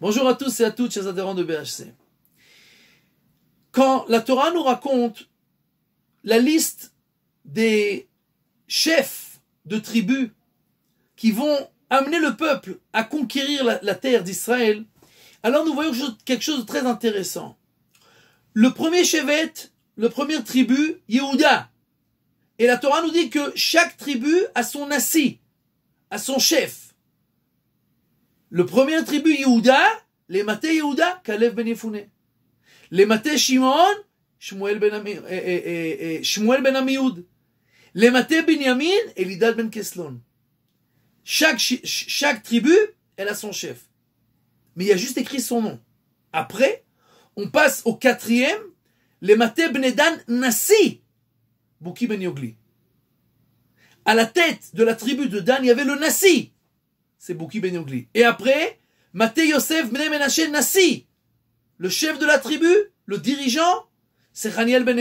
Bonjour à tous et à toutes, chers adhérents de BHC. Quand la Torah nous raconte la liste des chefs de tribus qui vont amener le peuple à conquérir la, terre d'Israël, alors nous voyons quelque chose de très intéressant. Le premier chevet, le premier tribu, Yehuda. Et la Torah nous dit que chaque tribu a son assis, a son chef. Le premier tribu Yehuda, les maté Yehuda, Kalev ben Yefune. Les maté Shimon, Shmuel ben, Ami, ben les maté ben Les Elidad ben Keslon. Chaque, chaque tribu, elle a son chef. Mais il y a juste écrit son nom. Après, on passe au quatrième, les maté Benedan Nassi, Bouki ben Yogli. À la tête de la tribu de Dan, il y avait le Nassi, c'est Bouki Ben Et après, Maté Yosef Ben Menaché Nassi, le chef de la tribu, le dirigeant, c'est Raniel Ben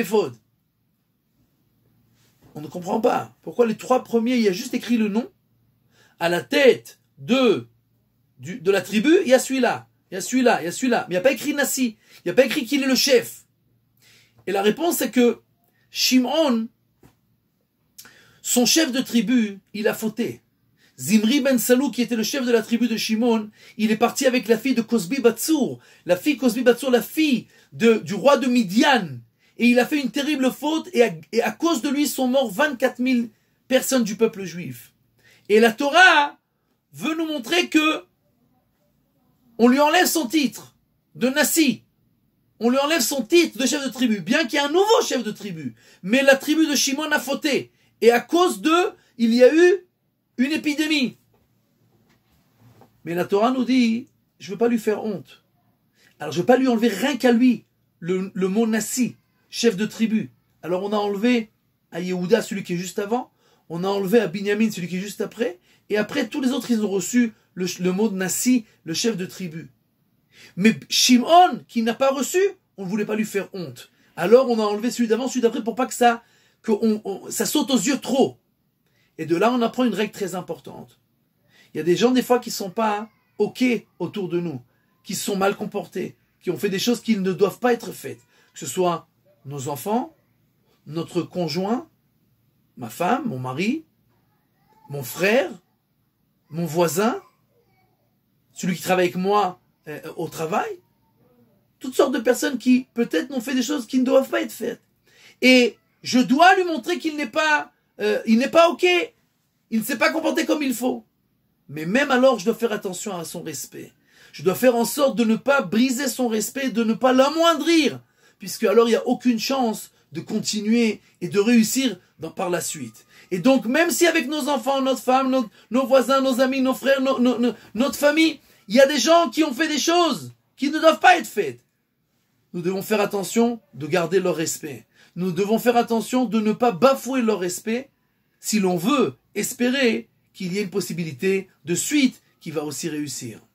On ne comprend pas pourquoi les trois premiers, il y a juste écrit le nom. À la tête de, du, de la tribu, il y a celui-là, il y a celui-là, il y a celui-là. Mais il n'y a pas écrit Nassi, il n'y a pas écrit qu'il est le chef. Et la réponse, c'est que Shimon, son chef de tribu, il a fauté. Zimri ben Salou, qui était le chef de la tribu de Shimon, il est parti avec la fille de Cosbi Batsour, la fille Cosbi Batsour, la fille du roi de Midian. Et il a fait une terrible faute et à, et à cause de lui sont morts 24 000 personnes du peuple juif. Et la Torah veut nous montrer que on lui enlève son titre de Nassi. On lui enlève son titre de chef de tribu, bien qu'il y ait un nouveau chef de tribu. Mais la tribu de Shimon a fauté. Et à cause d'eux, il y a eu une épidémie. Mais la Torah nous dit, je ne veux pas lui faire honte. Alors je ne veux pas lui enlever rien qu'à lui, le, mot Nassi, chef de tribu. Alors on a enlevé à Yehuda celui qui est juste avant, on a enlevé à Binyamin celui qui est juste après, et après tous les autres ils ont reçu le, mot Nassi, le chef de tribu. Mais Shimon, qui n'a pas reçu, on ne voulait pas lui faire honte. Alors on a enlevé celui d'avant, celui d'après pour pas que ça, que ça saute aux yeux trop. Et de là, on apprend une règle très importante. Il y a des gens, des fois, qui ne sont pas OK autour de nous, qui se sont mal comportés, qui ont fait des choses qui ne doivent pas être faites. Que ce soit nos enfants, notre conjoint, ma femme, mon mari, mon frère, mon voisin, celui qui travaille avec moi euh, au travail. Toutes sortes de personnes qui, peut-être, n'ont fait des choses qui ne doivent pas être faites. Et je dois lui montrer qu'il n'est pas euh, il n'est pas OK. Il ne s'est pas comporté comme il faut. Mais même alors, je dois faire attention à son respect. Je dois faire en sorte de ne pas briser son respect, de ne pas l'amoindrir, puisque alors il n'y a aucune chance de continuer et de réussir par la suite. Et donc, même si avec nos enfants, notre femme, nos voisins, nos amis, nos frères, notre famille, il y a des gens qui ont fait des choses qui ne doivent pas être faites, nous devons faire attention de garder leur respect nous devons faire attention de ne pas bafouer leur respect si l'on veut espérer qu'il y ait une possibilité de suite qui va aussi réussir.